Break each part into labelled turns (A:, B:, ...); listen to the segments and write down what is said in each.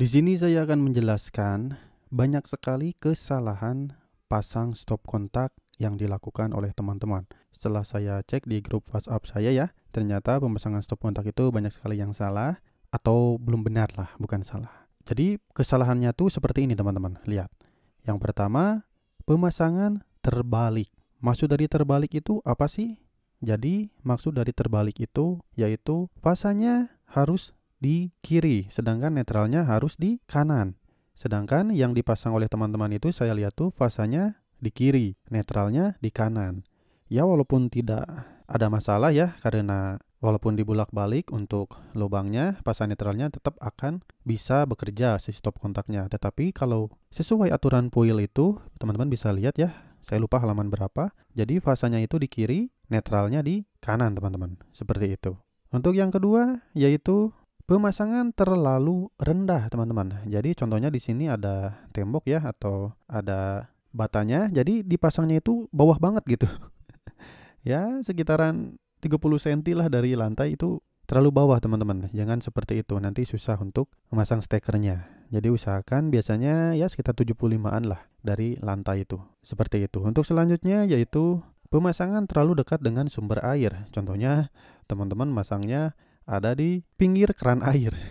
A: Di sini saya akan menjelaskan banyak sekali kesalahan pasang stop kontak yang dilakukan oleh teman-teman. Setelah saya cek di grup WhatsApp saya ya, ternyata pemasangan stop kontak itu banyak sekali yang salah atau belum benar lah, bukan salah. Jadi kesalahannya tuh seperti ini teman-teman, lihat. Yang pertama, pemasangan terbalik. Maksud dari terbalik itu apa sih? Jadi maksud dari terbalik itu yaitu fasanya harus di kiri, sedangkan netralnya harus di kanan. Sedangkan yang dipasang oleh teman-teman itu saya lihat tuh fasanya di kiri, netralnya di kanan. Ya walaupun tidak ada masalah ya karena walaupun dibulak-balik untuk lubangnya, pasang netralnya tetap akan bisa bekerja si stop kontaknya. Tetapi kalau sesuai aturan puil itu, teman-teman bisa lihat ya, saya lupa halaman berapa. Jadi fasanya itu di kiri, netralnya di kanan teman-teman. Seperti itu. Untuk yang kedua yaitu Pemasangan terlalu rendah, teman-teman. Jadi contohnya di sini ada tembok ya atau ada batanya. Jadi dipasangnya itu bawah banget gitu. ya, sekitaran 30 cm lah dari lantai itu terlalu bawah, teman-teman. Jangan seperti itu, nanti susah untuk memasang stekernya. Jadi usahakan biasanya ya sekitar 75-an lah dari lantai itu. Seperti itu. Untuk selanjutnya yaitu pemasangan terlalu dekat dengan sumber air. Contohnya teman-teman masangnya ada di pinggir keran air.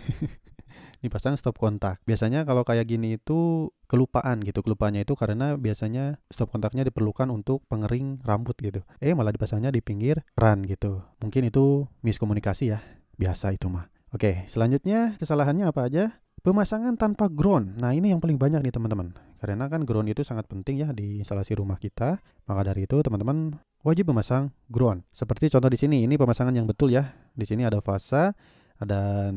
A: dipasang stop kontak. Biasanya kalau kayak gini itu kelupaan gitu. Kelupaannya itu karena biasanya stop kontaknya diperlukan untuk pengering rambut gitu. Eh malah dipasangnya di pinggir keran gitu. Mungkin itu miskomunikasi ya. Biasa itu mah. Oke, selanjutnya kesalahannya apa aja? Pemasangan tanpa ground. Nah, ini yang paling banyak nih teman-teman. Karena kan ground itu sangat penting ya di instalasi rumah kita. Maka dari itu teman-teman wajib memasang ground. Seperti contoh di sini, ini pemasangan yang betul ya di sini ada fasa, ada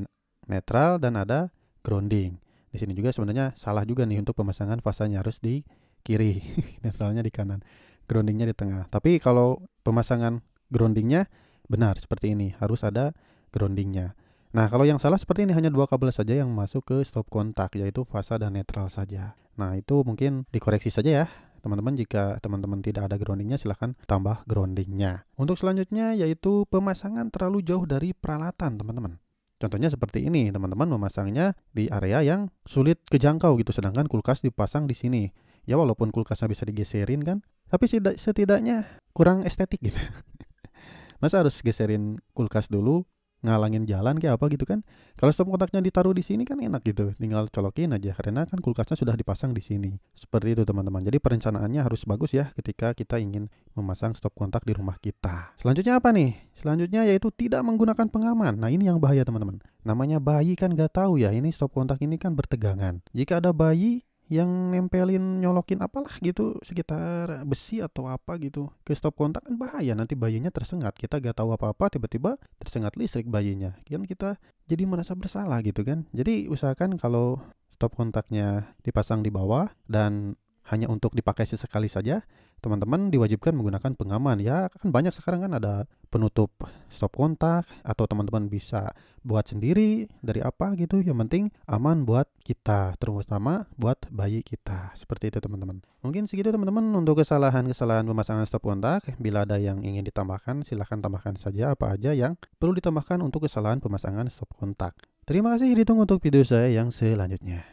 A: netral dan ada grounding. Di sini juga sebenarnya salah juga nih untuk pemasangan fasanya harus di kiri, netralnya di kanan, groundingnya di tengah. Tapi kalau pemasangan groundingnya benar seperti ini, harus ada groundingnya. Nah, kalau yang salah seperti ini hanya dua kabel saja yang masuk ke stop kontak, yaitu fasa dan netral saja. Nah, itu mungkin dikoreksi saja ya. Teman-teman jika teman-teman tidak ada groundingnya silahkan tambah groundingnya. Untuk selanjutnya yaitu pemasangan terlalu jauh dari peralatan teman-teman. Contohnya seperti ini, teman-teman memasangnya di area yang sulit kejangkau gitu, sedangkan kulkas dipasang di sini. Ya walaupun kulkasnya bisa digeserin kan, tapi setidaknya kurang estetik gitu. Masa harus geserin kulkas dulu, ngalangin jalan kayak apa gitu kan. Kalau stop kontaknya ditaruh di sini kan enak gitu, tinggal colokin aja karena kan kulkasnya sudah dipasang di sini. Seperti itu teman-teman. Jadi perencanaannya harus bagus ya ketika kita ingin memasang stop kontak di rumah kita. Selanjutnya apa nih? Selanjutnya yaitu tidak menggunakan pengaman. Nah, ini yang bahaya teman-teman. Namanya bayi kan gak tahu ya, ini stop kontak ini kan bertegangan. Jika ada bayi yang nempelin nyolokin apalah gitu sekitar besi atau apa gitu ke stop kontak kan bahaya nanti bayinya tersengat kita gak tahu apa-apa tiba-tiba tersengat listrik bayinya kan kita jadi merasa bersalah gitu kan jadi usahakan kalau stop kontaknya dipasang di bawah dan hanya untuk dipakai sesekali saja, teman-teman diwajibkan menggunakan pengaman. Ya, kan banyak sekarang kan ada penutup stop kontak atau teman-teman bisa buat sendiri dari apa gitu. Yang penting aman buat kita, terutama buat bayi kita. Seperti itu teman-teman. Mungkin segitu teman-teman untuk kesalahan-kesalahan pemasangan stop kontak. Bila ada yang ingin ditambahkan, silahkan tambahkan saja apa aja yang perlu ditambahkan untuk kesalahan pemasangan stop kontak. Terima kasih ditunggu untuk video saya yang selanjutnya.